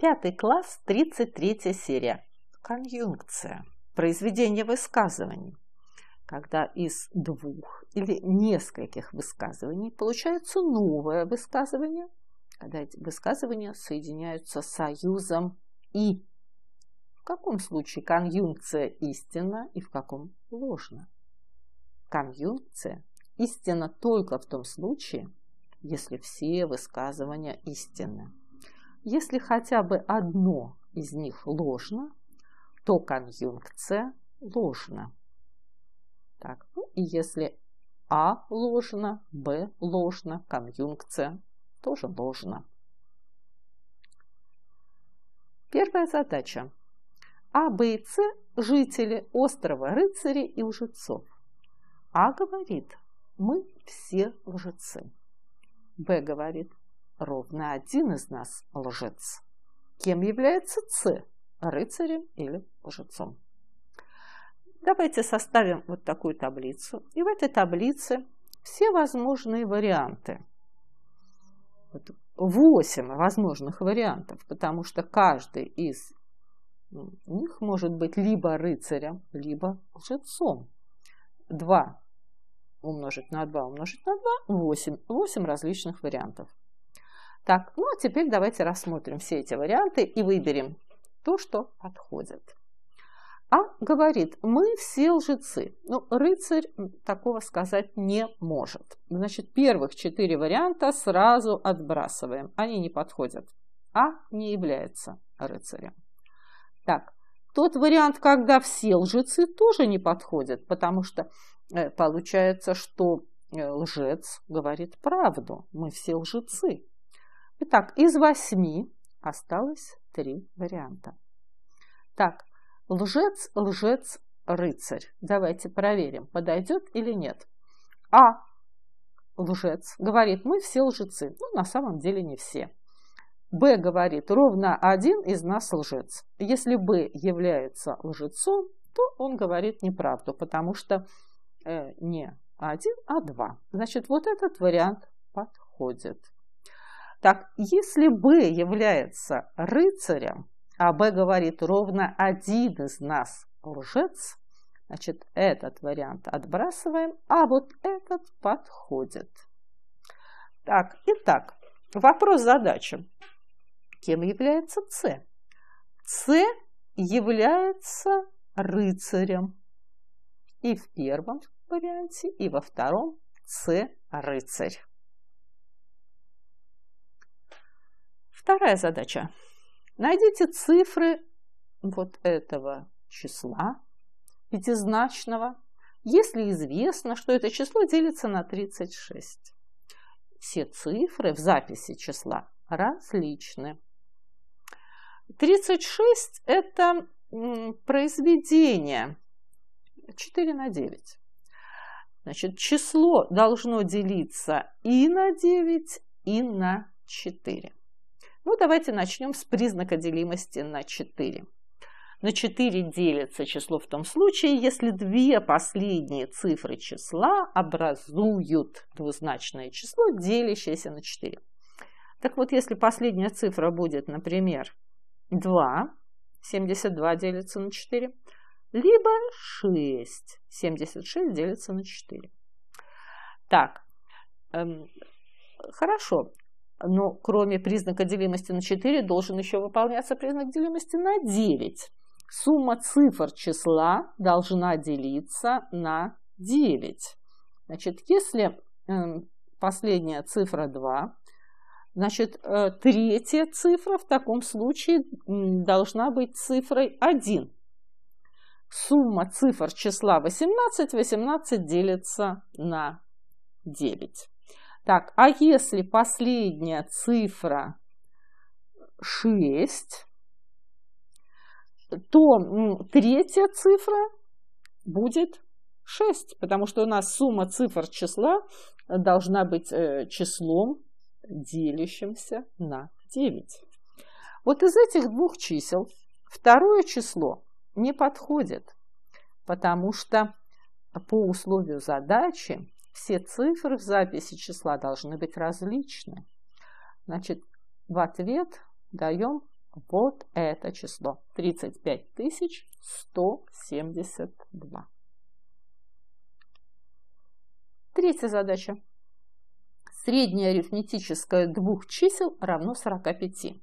Пятый класс, 33 серия. Конъюнкция. Произведение высказываний. Когда из двух или нескольких высказываний получается новое высказывание, когда эти высказывания соединяются союзом «и». В каком случае конъюнкция истинна и в каком ложна? Конъюнкция истинна только в том случае, если все высказывания истинны. Если хотя бы одно из них ложно, то конъюнкция ложна. Так, ну и если А ложно, Б ложно, конъюнкция тоже ложна. Первая задача. А, Б и С – жители острова рыцарей и лжецов. А говорит, мы все лжецы. Б говорит, Ровно один из нас лжец. Кем является Ц, Рыцарем или лжецом? Давайте составим вот такую таблицу. И в этой таблице все возможные варианты. Восемь возможных вариантов, потому что каждый из ну, них может быть либо рыцарем, либо лжецом. 2 умножить на 2 умножить на 2 – 8. 8 различных вариантов. Так, ну а теперь давайте рассмотрим все эти варианты и выберем то, что подходит. А говорит, мы все лжецы. Ну, рыцарь такого сказать не может. Значит, первых четыре варианта сразу отбрасываем. Они не подходят. А не является рыцарем. Так, тот вариант, когда все лжецы, тоже не подходит, потому что э, получается, что э, лжец говорит правду. Мы все лжецы. Итак, из восьми осталось три варианта. Так, лжец, лжец, рыцарь. Давайте проверим, подойдет или нет. А. Лжец говорит, мы все лжецы. Ну, на самом деле не все. Б говорит, ровно один из нас лжец. Если Б является лжецом, то он говорит неправду, потому что э, не один, а два. Значит, вот этот вариант подходит. Так если Б является рыцарем, а Б говорит ровно один из нас лжец, значит этот вариант отбрасываем, а вот этот подходит. Так, итак, вопрос задачи. Кем является С? С является рыцарем. И в первом варианте, и во втором С рыцарь. Вторая задача. Найдите цифры вот этого числа пятизначного, если известно, что это число делится на 36. Все цифры в записи числа различны. 36 – это произведение 4 на 9. Значит, число должно делиться и на 9, и на 4. Ну, давайте начнем с признака делимости на 4. На 4 делится число в том случае, если две последние цифры числа образуют двузначное число, делящееся на 4. Так вот, если последняя цифра будет, например, 2, 72 делится на 4, либо 6, 76 делится на 4. Так, эм, хорошо, но кроме признака делимости на 4 должен еще выполняться признак делимости на 9. Сумма цифр числа должна делиться на 9. Значит, если эм, последняя цифра 2, значит, э, третья цифра в таком случае должна быть цифрой 1. Сумма цифр числа 18, 18 делится на 9. Так, а если последняя цифра 6, то ну, третья цифра будет 6, потому что у нас сумма цифр числа должна быть э, числом, делящимся на 9. Вот из этих двух чисел второе число не подходит, потому что по условию задачи все цифры в записи числа должны быть различны. Значит, в ответ даем вот это число. 35 172. Третья задача. Среднее арифметическое двух чисел равно 45.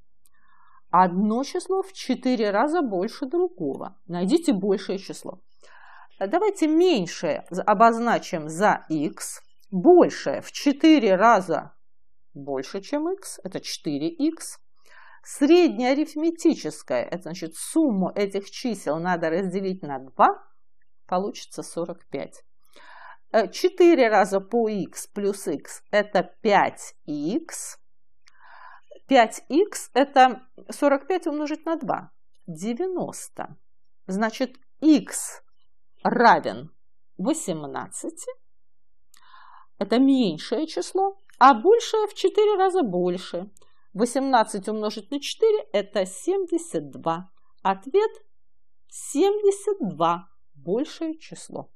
Одно число в четыре раза больше другого. Найдите большее число. А давайте меньшее обозначим за x, большее в 4 раза больше, чем x, это 4x. Среднее арифметическое, это значит сумму этих чисел надо разделить на 2, получится 45. 4 э, раза по x плюс x это 5x. 5x это 45 умножить на 2, 90. Значит, x равен 18, это меньшее число, а большее в 4 раза больше. 18 умножить на 4 – это 72. Ответ – 72, большее число.